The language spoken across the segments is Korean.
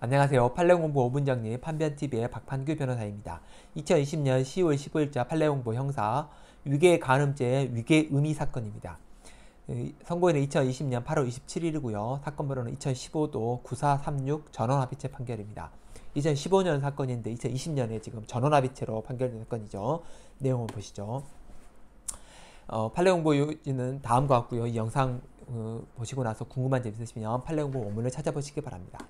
안녕하세요. 판례공부 5분정리 판변TV의 박판규 변호사입니다. 2020년 10월 15일자 판례공부 형사 위계 간음죄 위계 의 사건입니다. 선고일은 2020년 8월 27일이고요. 사건 번호는 2015도 9436 전원합의체 판결입니다. 2015년 사건인데 2020년에 지금 전원합의체로 판결된 사건이죠. 내용을 보시죠. 어, 판례공부 요지는 다음과 같고요. 이 영상 어, 보시고 나서 궁금한 점 있으시면 판례공부 원문을 찾아보시기 바랍니다.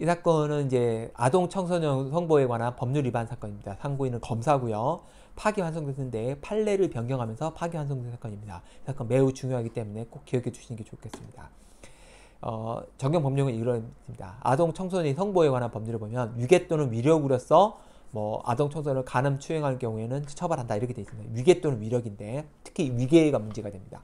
이 사건은 이제 아동 청소년 성보에 관한 법률 위반 사건입니다. 상고인은 검사고요. 파기환송됐는데 판례를 변경하면서 파기환송된 사건입니다. 사건 매우 중요하기 때문에 꼭 기억해 주시는 게 좋겠습니다. 어, 적용 법령은 이렇습니다. 아동 청소년 성보에 관한 법률을 보면 위계 또는 위력으로서 뭐 아동 청소년을 가늠 추행할 경우에는 처벌한다 이렇게 되 있습니다. 위계 또는 위력인데 특히 위계가 문제가 됩니다.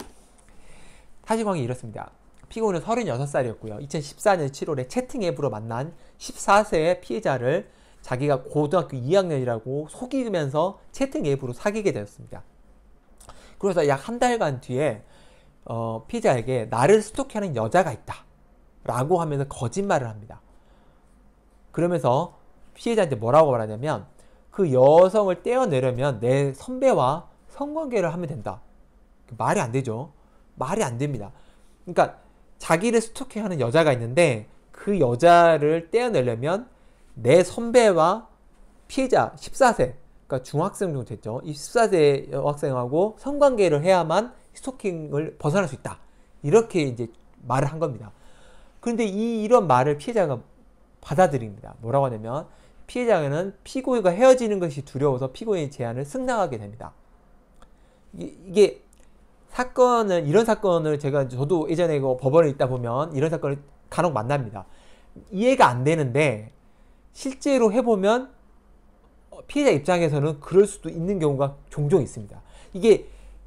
사실관계 이렇습니다. 피고는 36살이었고요. 2014년 7월에 채팅 앱으로 만난 14세의 피해자를 자기가 고등학교 2학년이라고 속이면서 채팅 앱으로 사귀게 되었습니다. 그래서 약 한 달간 뒤에 어, 피해자에게 나를 스토킹하는 여자가 있다 라고 하면서 거짓말을 합니다. 그러면서 피해자한테 뭐라고 말하냐면 그 여성을 떼어내려면 내 선배와 성관계를 하면 된다. 말이 안 되죠. 말이 안 됩니다. 그러니까 자기를 스토킹하는 여자가 있는데 그 여자를 떼어내려면 내 선배와 피해자 14세 그러니까 중학생 정도 됐죠. 14세 여학생하고 성관계를 해야만 스토킹을 벗어날 수 있다. 이렇게 이제 말을 한 겁니다. 그런데 이 이런 말을 피해자가 받아들입니다. 뭐라고 하냐면 피해자는 피고인과 헤어지는 것이 두려워서 피고인의 제안을 승낙하게 됩니다. 이, 이게 사건은 이런 사건을 제가 저도 예전에 그 법원에 있다 보면 이런 사건을 간혹 만납니다. 이해가 안 되는데 실제로 해보면 어, 피해자 입장에서는 그럴 수도 있는 경우가 종종 있습니다. 이게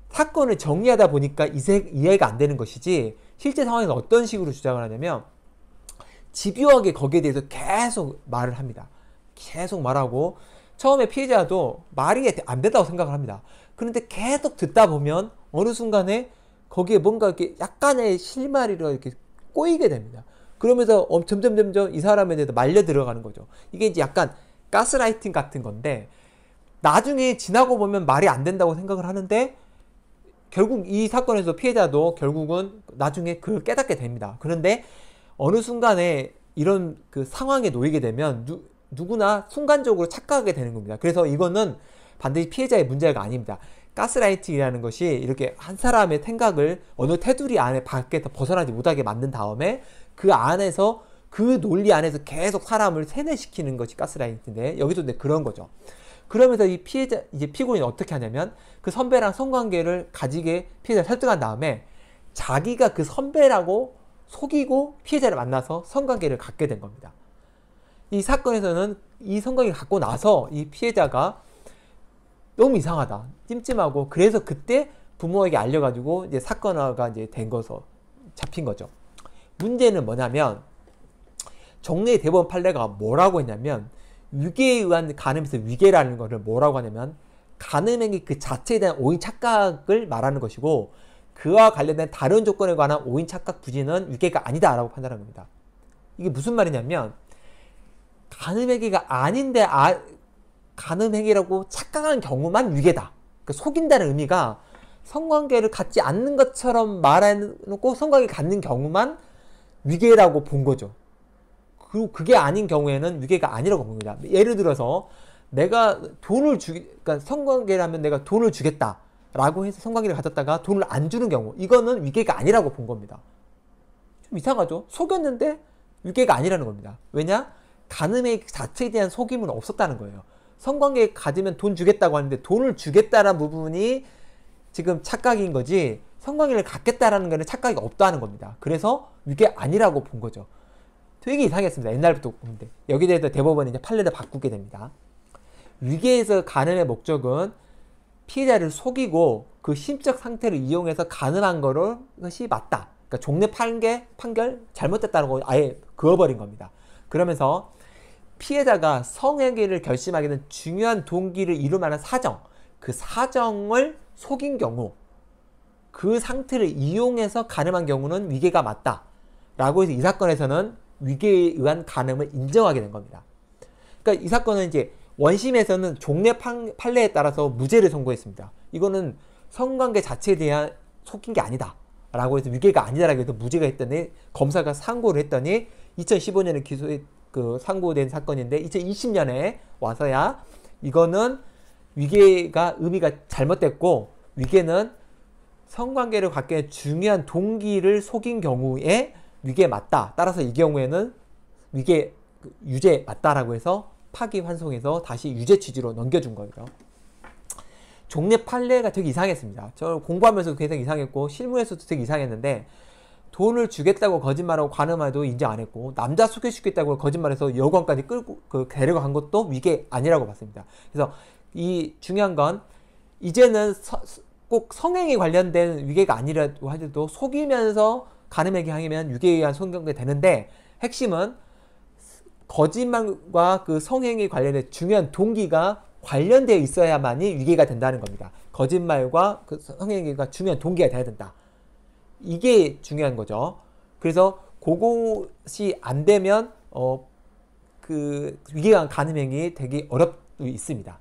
사건을 정리하다 보니까 이해가 안 되는 것이지 실제 상황에서 어떤 식으로 주장을 하냐면 집요하게 거기에 대해서 계속 말을 합니다. 계속 말하고 처음에 피해자도 말이 안 된다고 생각을 합니다. 그런데 계속 듣다 보면 어느 순간에 거기에 뭔가 이렇게 약간의 실마리가 이렇게 꼬이게 됩니다. 그러면서 점점 점점 이 사람에 대해서 말려 들어가는 거죠. 이게 이제 약간 가스라이팅 같은 건데 나중에 지나고 보면 말이 안 된다고 생각을 하는데 결국 이 사건에서 피해자도 결국은 나중에 그걸 깨닫게 됩니다. 그런데 어느 순간에 이런 그 상황에 놓이게 되면 누, 누구나 순간적으로 착각하게 되는 겁니다. 그래서 이거는 반드시 피해자의 문제가 아닙니다. 가스라이팅이라는 것이 이렇게 한 사람의 생각을 어느 테두리 안에 밖에서 벗어나지 못하게 만든 다음에 그 안에서 그 논리 안에서 계속 사람을 세뇌시키는 것이 가스라이팅인데 여기도 이제 그런 거죠. 그러면서 이 피해자 이제 피고인이 어떻게 하냐면 그 선배랑 성관계를 가지게 피해자를 설득한 다음에 자기가 그 선배라고 속이고 피해자를 만나서 성관계를 갖게 된 겁니다. 이 사건에서는 이 성관계를 갖고 나서 이 피해자가 너무 이상하다. 찜찜하고 그래서 그때 부모에게 알려가지고 이제 사건화가 이제 된 거서 잡힌 거죠. 문제는 뭐냐면 정례 대법원 판례가 뭐라고 했냐면 위계에 의한 간음에서 위계라는 것을 뭐라고 하냐면 간음행위 그 자체에 대한 오인 착각을 말하는 것이고 그와 관련된 다른 조건에 관한 오인 착각 부진은 위계가 아니다라고 판단한 겁니다. 이게 무슨 말이냐면 간음행위가 아닌데 아, 가늠 행위라고 착각하는 경우만 위계다. 그러니까 속인다는 의미가 성관계를 갖지 않는 것처럼 말해놓고 성관계 갖는 경우만 위계라고 본 거죠. 그리고 그게 아닌 경우에는 위계가 아니라고 봅니다. 예를 들어서 내가 돈을 주기, 그러니까 성관계라면 내가 돈을 주겠다. 라고 해서 성관계를 가졌다가 돈을 안 주는 경우. 이거는 위계가 아니라고 본 겁니다. 좀 이상하죠? 속였는데 위계가 아니라는 겁니다. 왜냐? 가늠의 자체에 대한 속임은 없었다는 거예요. 성관계 가지면 돈 주겠다고 하는데 돈을 주겠다는 부분이 지금 착각인 거지 성관계를 갖겠다라는 거는 착각이 없다는 겁니다. 그래서 이게 아니라고 본 거죠. 되게 이상했습니다. 옛날부터 보는데 여기 에 대해서 대법원이 이제 판례를 바꾸게 됩니다. 위계에서 가음의 목적은 피해자를 속이고 그 심적 상태를 이용해서 가음한 거를 것이 맞다. 그러니까 종례 판결 판결 잘못됐다는 거 아예 그어버린 겁니다. 그러면서 피해자가 성행위를 결심하게 된 중요한 동기를 이룰 만한 사정, 그 사정을 속인 경우, 그 상태를 이용해서 가늠한 경우는 위계가 맞다. 라고 해서 이 사건에서는 위계에 의한 가늠을 인정하게 된 겁니다. 그러니까 이 사건은 이제 원심에서는 종래 판례에 따라서 무죄를 선고했습니다. 이거는 성관계 자체에 대한 속인 게 아니다. 라고 해서 위계가 아니다라고 해서 무죄가 했더니 검사가 상고를 했더니 2015년에 기소에 그 상고된 사건인데 2020년에 와서야 이거는 위계가 의미가 잘못됐고 위계는 성관계를 갖게 중요한 동기를 속인 경우에 위계 맞다. 따라서 이 경우에는 위계 유죄 맞다라고 해서 파기환송해서 다시 유죄 취지로 넘겨준 거예요. 종례 판례가 되게 이상했습니다. 저공부하면서 굉장히 이상했고 실무에서도 되게 이상했는데 돈을 주겠다고 거짓말하고 관음해도 인지 안 했고 남자 소개시키겠다고 거짓말해서 여관까지 끌고 그데려간 것도 위계 아니라고 봤습니다. 그래서 이 중요한 건 이제는 서, 꼭 성행에 관련된 위계가 아니라고 하더라도 속이면서 가늠의 향이면 위계에 의한 성경이 되는데 핵심은 거짓말과 그 성행에 관련된 중요한 동기가 관련되어 있어야만이 위계가 된다는 겁니다. 거짓말과 그 성행위가 중요한 동기가 되어야 된다. 이게 중요한 거죠. 그래서 그것이 안 되면 어, 그 위계간 가늠행위 되기 어렵도 있습니다.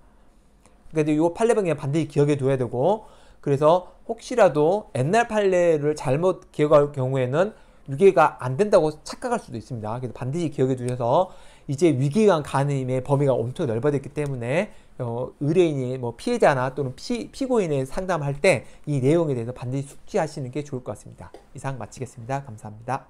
그래서 이 판례방에 반드시 기억해 둬야 되고 그래서 혹시라도 옛날 판례를 잘못 기억할 경우에는 위계가 안 된다고 착각할 수도 있습니다. 그래서 반드시 기억해 두셔서 이제 위계간 가늠의 범위가 엄청 넓어졌기 때문에 어, 의뢰인이 뭐 피해자나 또는 피, 피고인에 상담할 때 이 내용에 대해서 반드시 숙지하시는 게 좋을 것 같습니다. 이상 마치겠습니다. 감사합니다.